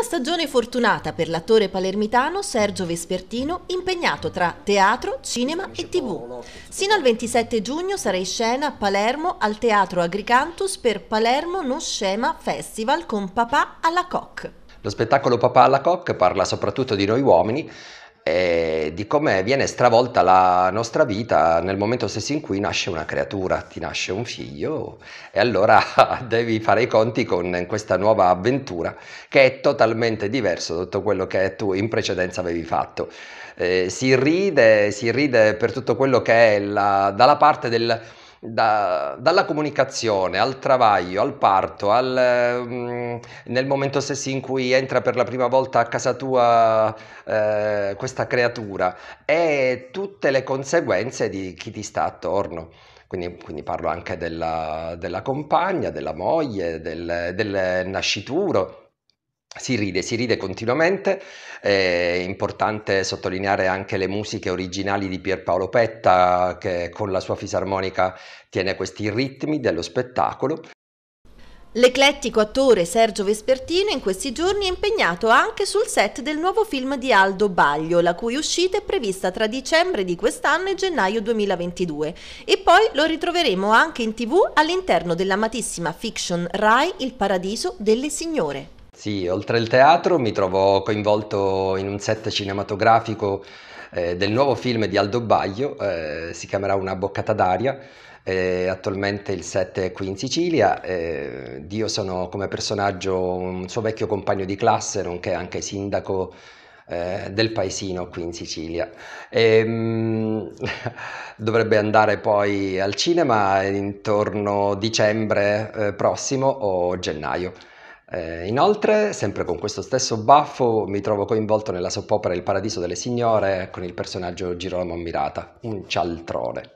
Una stagione fortunata per l'attore palermitano Sergio Vespertino, impegnato tra teatro, cinema e tv. Sino al 27 giugno sarà in scena a Palermo al Teatro Agricantus per Palermo Non Scema Festival con Papà alla Coq. Lo spettacolo Papà alla Coq parla soprattutto di noi uomini, eh, di come viene stravolta la nostra vita nel momento stesso in cui nasce una creatura, ti nasce un figlio e allora devi fare i conti con questa nuova avventura che è totalmente diverso da tutto quello che tu in precedenza avevi fatto. Eh, si ride, si ride per tutto quello che è la, dalla parte del... Da, dalla comunicazione al travaglio, al parto, al, mm, nel momento stesso in cui entra per la prima volta a casa tua eh, questa creatura e tutte le conseguenze di chi ti sta attorno. Quindi, quindi, parlo anche della, della, compagna, della moglie, del, del nascituro. Si ride, si ride continuamente, è importante sottolineare anche le musiche originali di Pierpaolo Petta che con la sua fisarmonica tiene questi ritmi dello spettacolo L'eclettico attore Sergio Vespertino in questi giorni è impegnato anche sul set del nuovo film di Aldo Baglio, la cui uscita è prevista tra dicembre di quest'anno e gennaio 2022. E poi lo ritroveremo anche in tv all'interno dell'amatissima fiction Rai Il Paradiso delle Signore. Sì, oltre al teatro mi trovo coinvolto in un set cinematografico eh, del nuovo film di Aldo Baglio, eh, si chiamerà Una boccata d'aria, eh, attualmente il set è qui in Sicilia. Eh, io sono come personaggio un suo vecchio compagno di classe, nonché anche sindaco eh, del paesino qui in Sicilia. E, ehm, mh, dovrebbe andare poi al cinema intorno a dicembre eh, prossimo o gennaio. Eh, inoltre, sempre con questo stesso baffo, mi trovo coinvolto nella soppopera Il Paradiso delle Signore con il personaggio Girolamo Ammirata, un cialtrone.